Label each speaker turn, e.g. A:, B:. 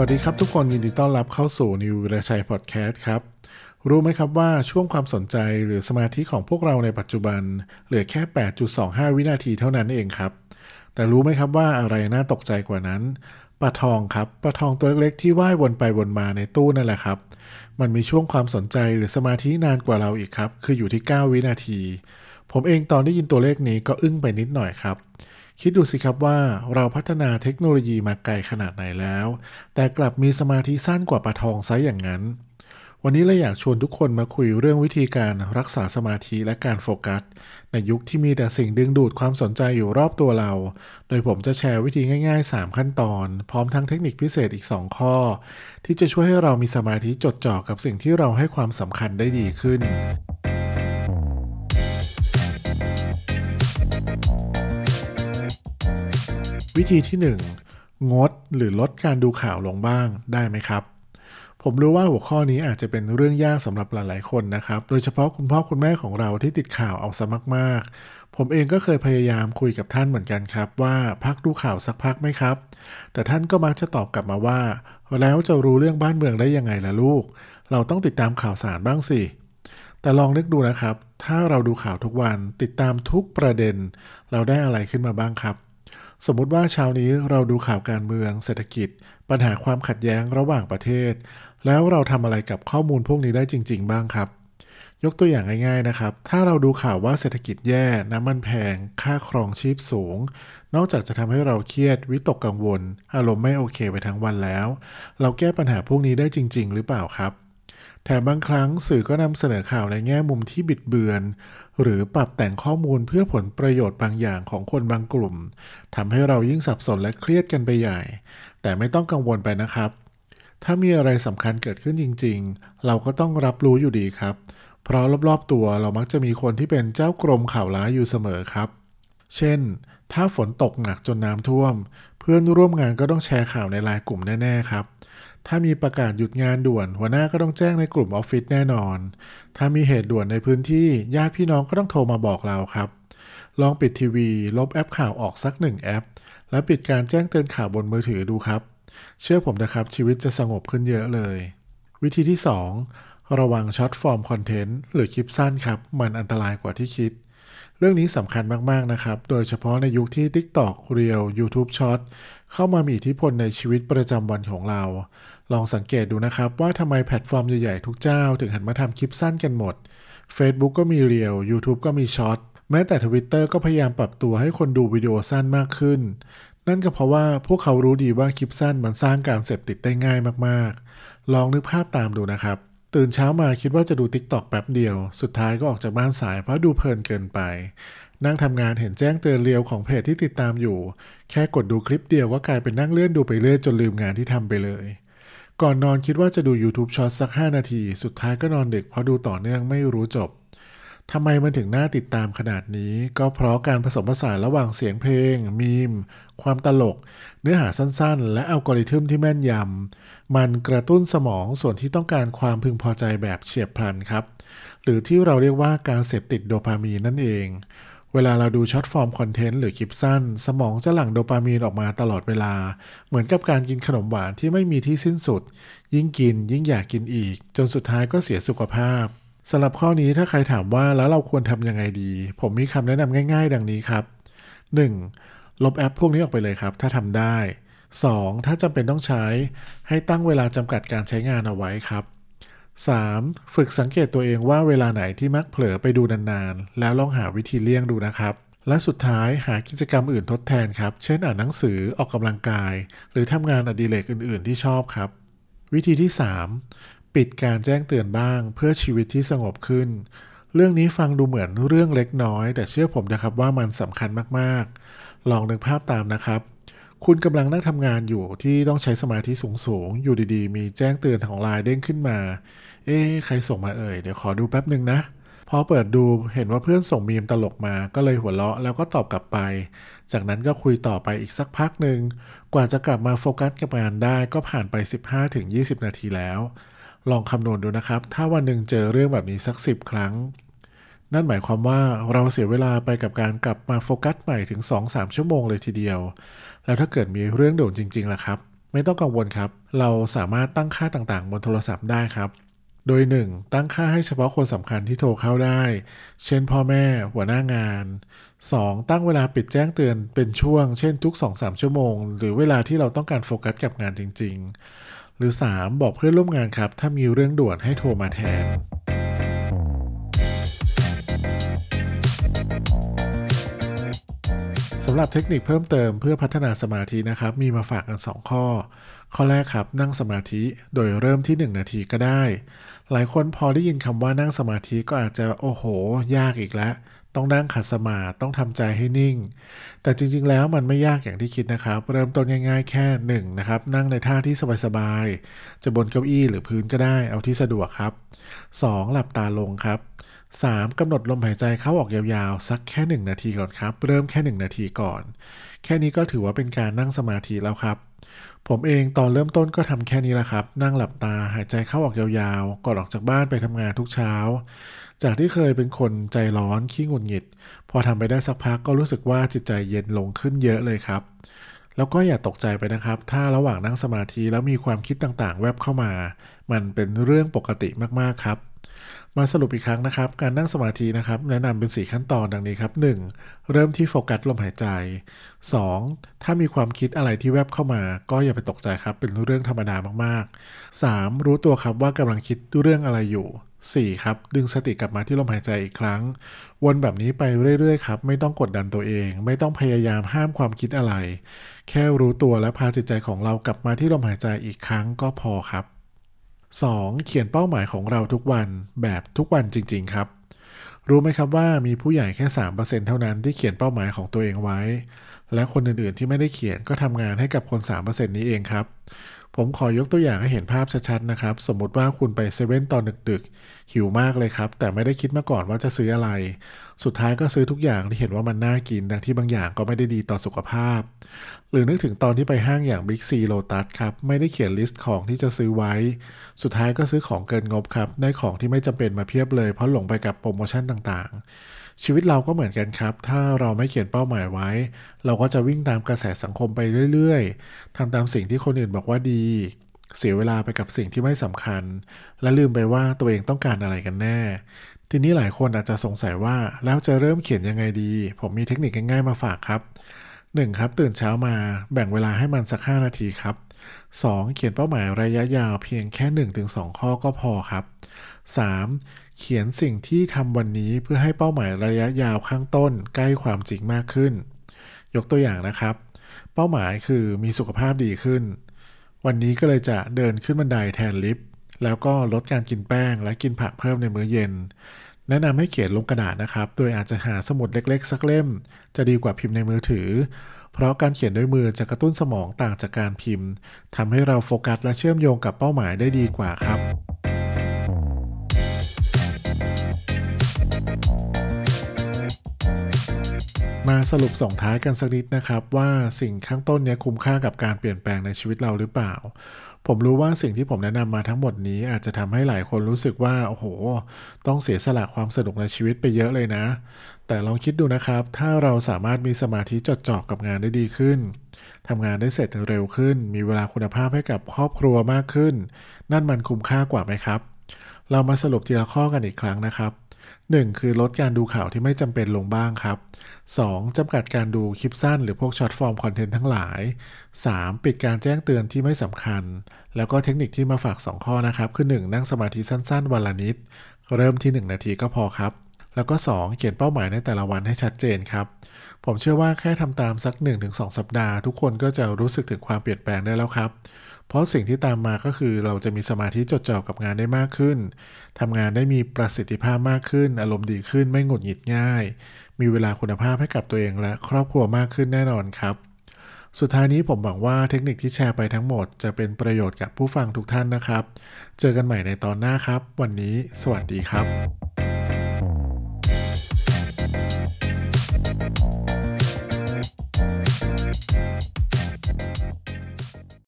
A: วัสดีครับทุกคนยินดีต้อนรับเข้าสู่นิวรชัยพอดแคสต์ครับรู้ไหมครับว่าช่วงความสนใจหรือสมาธิของพวกเราในปัจจุบัน เหลือแค่ 8.25 วินาทีเท่านั้นเองครับ แต่รู้ไหมครับว่าอะไรน่าตกใจกว่านั้นปลาทองครับปลาทองตัวเล็กๆที่ว่ายวนไปวนมาในตู้นั่นแหละครับ มันมีช่วงความสนใจหรือสมาธินานกว่าเราอีกครับ คืออยู่ที่ 9 วินาที ผมเองตอนได้ยินตัวเลขนี้ก็อึ้งไปนิดหน่อยครับคิดดูสิครับว่าเราพัฒนาเทคโนโลยีมาไกลขนาดไหนแล้ว แต่กลับมีสมาธิสั้นกว่าปลาทองซะอย่างนั้น วันนี้เราอยากชวนทุกคนมาคุยเรื่องวิธีการรักษาสมาธิและการโฟกัสในยุคที่มีแต่สิ่งดึงดูดความสนใจอยู่รอบตัวเรา โดยผมจะแชร์วิธีง่ายๆ 3 ขั้นตอน พร้อมทั้งเทคนิคพิเศษอีก 2 ข้อ ที่จะช่วยให้เรามีสมาธิจดจ่อกับสิ่งที่เราให้ความสำคัญได้ดีขึ้นวิธีที่ 1 งดหรือลดการดูข่าวลงบ้างได้ไหมครับ ผมรู้ว่าหัวข้อนี้อาจจะเป็นเรื่องยากสำหรับหลายๆคนนะครับ โดยเฉพาะคุณพ่อ คุณแม่ของเราที่ติดข่าว เอาซะมาก ๆ ผมเองก็เคยพยายามคุยกับท่านเหมือนกันครับ ว่าพักดูข่าวสักพักไหมครับ แต่ท่านก็มักจะตอบกลับมาว่าแล้วจะรู้เรื่องบ้านเมืองได้ยังไงล่ะลูก เราต้องติดตามข่าวสารบ้างสิแต่ลองนึกดูนะครับ ถ้าเราดูข่าวทุกวันติดตามทุกประเด็น เราได้อะไรขึ้นมาบ้างครับสมมุติว่าเช้านี้เราดูข่าวการเมืองเศรษฐกิจ ปัญหาความขัดแย้งระหว่างประเทศ แล้วเราทำอะไรกับข้อมูลพวกนี้ได้จริง ๆ บ้างครับ ยกตัวอย่างง่าย ๆ นะครับ ถ้าเราดูข่าวว่าเศรษฐกิจแย่ น้ำมันแพง ค่าครองชีพสูง นอกจากจะทำให้เราเครียดวิตกกังวล อารมณ์ไม่โอเคไปทั้งวันแล้ว เราแก้ปัญหาพวกนี้ได้จริง ๆ หรือเปล่าครับแถมบางครั้งสื่อก็นำเสนอข่าวในแง่มุมที่บิดเบือนหรือปรับแต่งข้อมูลเพื่อผลประโยชน์บางอย่างของคนบางกลุ่มทำให้เรายิ่งสับสนและเครียดกันไปใหญ่ แต่ไม่ต้องกังวลไปนะครับ ถ้ามีอะไรสำคัญเกิดขึ้นจริง ๆ เราก็ต้องรับรู้อยู่ดีครับ เพราะรอบๆ ตัวเรามักจะมีคนที่เป็นเจ้ากรมข่าวร้ายอยู่เสมอครับ เช่น ถ้าฝนตกหนักจนน้ำท่วม เพื่อนร่วมงานก็ต้องแชร์ข่าวในไลน์กลุ่มแน่ๆครับถ้ามีประกาศหยุดงานด่วน หัวหน้าก็ต้องแจ้งในกลุ่มออฟฟิศแน่นอน ถ้ามีเหตุด่วนในพื้นที่ญาติพี่น้องก็ต้องโทรมาบอกเราครับ ลองปิดทีวี ลบแอปข่าวออกสักหนึ่งแอป และปิดการแจ้งเตือนข่าวบนมือถือดูครับ เชื่อผมนะครับ ชีวิตจะสงบขึ้นเยอะเลย วิธีที่ 2 ระวังช็อตฟอร์มคอนเทนต์หรือคลิปสั้นครับมันอันตรายกว่าที่คิดเรื่องนี้สำคัญมากๆนะครับ โดยเฉพาะในยุคที่ TikTok เรียว YouTube Short เข้ามามีอิทธิพลในชีวิตประจำวันของเรา ลองสังเกตดูนะครับว่าทำไมแพลตฟอร์มใหญ่ ๆ ทุกเจ้าถึงหันมาทำคลิปสั้นกันหมด Facebook ก็มีเรียว YouTube ก็มีช็อตแม้แต่ Twitter ก็พยายามปรับตัวให้คนดูวิดีโอสั้นมากขึ้น นั่นก็เพราะว่าพวกเขารู้ดีว่าคลิปสั้นมันสร้างการเสพติดได้ง่ายมาก ๆ ลองนึกภาพตามดูนะครับตื่นเช้ามาคิดว่าจะดูทิกตอกแป๊บเดียว สุดท้ายก็ออกจากบ้านสายเพราะดูเพลินเกินไป นั่งทำงานเห็นแจ้งเตือนเลียวของเพจที่ติดตามอยู่ แค่กดดูคลิปเดียวก็กลายเป็นนั่งเลื่อนดูไปเรื่อยจนลืมงานที่ทำไปเลย ก่อนนอนคิดว่าจะดู YouTube ช็อตสัก 5 นาที สุดท้ายก็นอนดึกเพราะดูต่อเนื่องไม่รู้จบทำไมมันถึงน่าติดตามขนาดนี้ ก็เพราะการผสมผสานระหว่างเสียงเพลง มีม ความตลก เนื้อหาสั้น ๆ และอัลกอริทึมที่แม่นยำมันกระตุ้นสมองส่วนที่ต้องการความพึงพอใจแบบเฉียบพลันครับหรือที่เราเรียกว่าการเสพติดโดปามีนนั่นเอง เวลาเราดูช็อตฟอร์มคอนเทนต์หรือคลิปสั้นสมองจะหลั่งโดปามีนออกมาตลอดเวลา เหมือนกับการกินขนมหวานที่ไม่มีที่สิ้นสุด ยิ่งกินยิ่งอยากกินอีก จนสุดท้ายก็เสียสุขภาพ สำหรับข้อนี้ถ้าใครถามว่าแล้วเราควรทำยังไงดี ผมมีคำแนะนำง่าย ๆ ดังนี้ครับ 1. ลบแอปพวกนี้ออกไปเลยครับ ถ้าทำได้ 2. ถ้าจำเป็นต้องใช้ให้ตั้งเวลาจำกัดการใช้งานเอาไว้ครับ 3. ฝึกสังเกตตัวเองว่าเวลาไหนที่มักเผลอไปดูนานๆ แล้วลองหาวิธีเลี่ยงดูนะครับ และสุดท้ายหากิจกรรมอื่นทดแทนครับ เช่นอ่านหนังสือออกกำลังกาย หรือทำงานอดิเรกอื่นๆที่ชอบครับ วิธีที่ 3. ปิดการแจ้งเตือนบ้างเพื่อชีวิตที่สงบขึ้น เรื่องนี้ฟังดูเหมือนเรื่องเล็กน้อย แต่เชื่อผมนะครับว่ามันสำคัญมากๆ ลองนึกภาพตามนะครับคุณกำลังนั่งทำงานอยู่ที่ต้องใช้สมาธิสูงสูงอยู่ดีๆ มีแจ้งเตือนของไลน์เด้งขึ้นมา เอ๊ใครส่งมาเอ่ย เดี๋ยวขอดูแป๊บหนึ่งนะ พอเปิดดูเห็นว่าเพื่อนส่งมีมตลกมาก็เลยหัวเราะแล้วก็ตอบกลับไป จากนั้นก็คุยต่อไปอีกสักพักหนึ่ง กว่าจะกลับมาโฟกัสกับงานได้ก็ผ่านไป 15-20 นาทีแล้ว ลองคำนวณดูนะครับ ถ้าวันหนึ่งเจอเรื่องแบบนี้สัก 10 ครั้งนั่นหมายความว่าเราเสียเวลาไปกับการกลับมาโฟกัสใหม่ถึง 2-3 ชั่วโมงเลยทีเดียว แล้วถ้าเกิดมีเรื่องด่วนจริง ๆ ล่ะครับ ไม่ต้องกังวลครับ เราสามารถตั้งค่าต่างๆ บนโทรศัพท์ได้ครับ โดย 1. ตั้งค่าให้เฉพาะคนสำคัญที่โทรเข้าได้ เช่นพ่อแม่หัวหน้างาน 2. ตั้งเวลาปิดแจ้งเตือนเป็นช่วงเช่นทุก2-3ชั่วโมง หรือเวลาที่เราต้องการโฟกัสกับงานจริง ๆ หรือ 3. บอกเพื่อนร่วมงานครับถ้ามีเรื่องด่วนให้โทรมาแทนสำหรับเทคนิคเพิ่มเติมเพื่อพัฒนาสมาธินะครับ มีมาฝากกัน 2 ข้อ ข้อแรกครับนั่งสมาธิโดยเริ่มที่ 1 นาทีก็ได้ หลายคนพอได้ยินคำว่านั่งสมาธิก็อาจจะโอ้โห ยากอีกแล้วต้องนั่งขัดสมาต้องทำใจให้นิ่ง แต่จริงๆแล้วมันไม่ยากอย่างที่คิดนะครับ เริ่มต้นง่ายๆแค่1นนะครับนั่งในท่าที่สบายๆจะบนเก้าอี้หรือพื้นก็ได้ เอาที่สะดวกครับ 2. หลับตาลงครับ 3. กำหนดลมหายใจเข้าออกยาวๆสักแค่ 1 นาทีก่อนครับ เริ่มแค่ 1 นาทีก่อน แค่นี้ก็ถือว่าเป็นการนั่งสมาธิแล้วครับ ผมเองตอนเริ่มต้นก็ทำแค่นี้แหละครับ นั่งหลับตาหายใจเข้าออกยาวๆ ก่อนออกจากบ้านไปทำงานทุกเช้า จากที่เคยเป็นคนใจร้อน ขี้งุนหงิด พอทำไปได้สักพักก็รู้สึกว่าจิตใจเย็นลงขึ้นเยอะเลยครับ แล้วก็อย่าตกใจไปนะครับ ถ้าระหว่างนั่งสมาธิแล้วมีความคิดต่างๆ แวบเข้ามา มันเป็นเรื่องปกติมากๆครับมาสรุปอีกครั้งนะครับการนั่งสมาธินะครับ แนะนำเป็น4ขั้นตอนดังนี้ครับ 1. เริ่มที่โฟกัสลมหายใจ 2. ถ้ามีความคิดอะไรที่แวบเข้ามา ก็อย่าไปตกใจครับ เป็นเรื่องธรรมดา มากๆ 3. รู้ตัวครับว่ากำลังคิดเรื่องอะไรอยู่ 4. ครับ ดึงสติกลับมาที่ลมหายใจอีกครั้ง วนแบบนี้ไปเรื่อยๆครับไม่ต้องกดดันตัวเอง ไม่ต้องพยายามห้ามความคิดอะไร แค่รู้ตัวและพาจิตใจของเรากลับมาที่ลมหายใจอีกครั้ง ก็พอครับ 2. เขียนเป้าหมายของเราทุกวันแบบทุกวันจริง ๆครับ รู้ไหมครับว่ามีผู้ใหญ่แค่ 3%เท่านั้น ที่เขียนเป้าหมายของตัวเองไว้ และคนอื่น ๆ ที่ไม่ได้เขียนก็ทำงานให้กับคน 3%นี้เองครับผมขอยกตัวอย่างให้เห็นภาพชัดๆ นะครับ สมมติว่าคุณไปเซเว่นตอนดึกๆ หิวมากเลยครับ แต่ไม่ได้คิดมาก่อนว่าจะซื้ออะไร สุดท้ายก็ซื้อทุกอย่างที่เห็นว่ามันน่ากินดังที่บางอย่างก็ไม่ได้ดีต่อสุขภาพ หรือนึกถึงตอนที่ไปห้างอย่าง Big C Lotus ครับไม่ได้เขียนลิสต์ของที่จะซื้อไว้ สุดท้ายก็ซื้อของเกินงบครับ ได้ของที่ไม่จำเป็นมาเพียบเลย เพราะหลงไปกับโปรโมชั่นต่างๆชีวิตเราก็เหมือนกันครับ ถ้าเราไม่เขียนเป้าหมายไว้ เราก็จะวิ่งตามกระแสสังคมไปเรื่อย ๆทำตามสิ่งที่คนอื่นบอกว่าดี เสียเวลาไปกับสิ่งที่ไม่สำคัญ และลืมไปว่าตัวเองต้องการอะไรกันแน่ ทีนี้หลายคนอาจจะสงสัยว่าแล้วจะเริ่มเขียนยังไงดี ผมมีเทคนิคง่าย ๆ มาฝากครับ 1. ครับตื่นเช้ามาแบ่งเวลาให้มันสัก5นาทีครับ 2. เขียนเป้าหมายระยะยาว เพียงแค่1-2ข้อก็พอครับ 3. เขียนสิ่งที่ทำวันนี้เพื่อให้เป้าหมายระยะยาวข้างต้นใกล้ความจริงมากขึ้น ยกตัวอย่างนะครับ เป้าหมายคือมีสุขภาพดีขึ้น วันนี้ก็เลยจะเดินขึ้นบันไดแทนลิฟต์ แล้วก็ลดการกินแป้งและกินผักเพิ่มในมื้อเย็น แนะนำให้เขียนลงกระดาษนะครับ โดยอาจจะหาสมุดเล็กๆ สักเล่ม จะดีกว่าพิมพ์ในมือถือ เพราะการเขียนด้วยมือจะกระตุ้นสมองต่างจากการพิมพ์ทำให้เราโฟกัสและเชื่อมโยงกับเป้าหมายได้ดีกว่าครับมาสรุปส่งท้ายกันสักนิดนะครับ ว่าสิ่งข้างต้นนี้คุ้มค่ากับการเปลี่ยนแปลงในชีวิตเราหรือเปล่า ผมรู้ว่าสิ่งที่ผมแนะนำมาทั้งหมดนี้อาจจะทำให้หลายคนรู้สึกว่าโอ้โห ต้องเสียสละความสนุกในชีวิตไปเยอะเลยนะ แต่ลองคิดดูนะครับ ถ้าเราสามารถมีสมาธิจดจ่อกับงานได้ดีขึ้นทำงานได้เสร็จเร็วขึ้น มีเวลาคุณภาพให้กับครอบครัวมากขึ้น นั่นมันคุ้มค่ากว่าไหมครับ เรามาสรุปทีละข้อกันอีกครั้งนะครับ 1. คือลดการดูข่าวที่ไม่จำเป็นลงบ้างครับ 2. จำกัดการดูคลิปสั้นหรือพวกช็อตฟอร์มคอนเทนต์ทั้งหลาย 3. ปิดการแจ้งเตือนที่ไม่สำคัญ แล้วก็เทคนิคที่มาฝาก 2 ข้อนะครับ คือ 1. นั่งสมาธิสั้น ๆ วันละนิด เริ่มที่ 1 นาทีก็พอครับแล้วก็ 2เขียนเป้าหมายในแต่ละวันให้ชัดเจนครับ ผมเชื่อว่าแค่ทำตามสัก 1-2 สัปดาห์ ทุกคนก็จะรู้สึกถึงความเปลี่ยนแปลงได้แล้วครับ เพราะสิ่งที่ตามมาก็คือเราจะมีสมาธิจดจ่อกับงานได้มากขึ้น ทำงานได้มีประสิทธิภาพมากขึ้น อารมณ์ดีขึ้นไม่หงุดหงิดง่าย มีเวลาคุณภาพให้กับตัวเองและครอบครัวมากขึ้นแน่นอนครับ สุดท้ายนี้ผมหวังว่าเทคนิคที่แชร์ไปทั้งหมด จะเป็นประโยชน์กับผู้ฟังทุกท่านนะครับ เจอกันใหม่ในตอนหน้าครับ วันนี้ สวัสดีครับ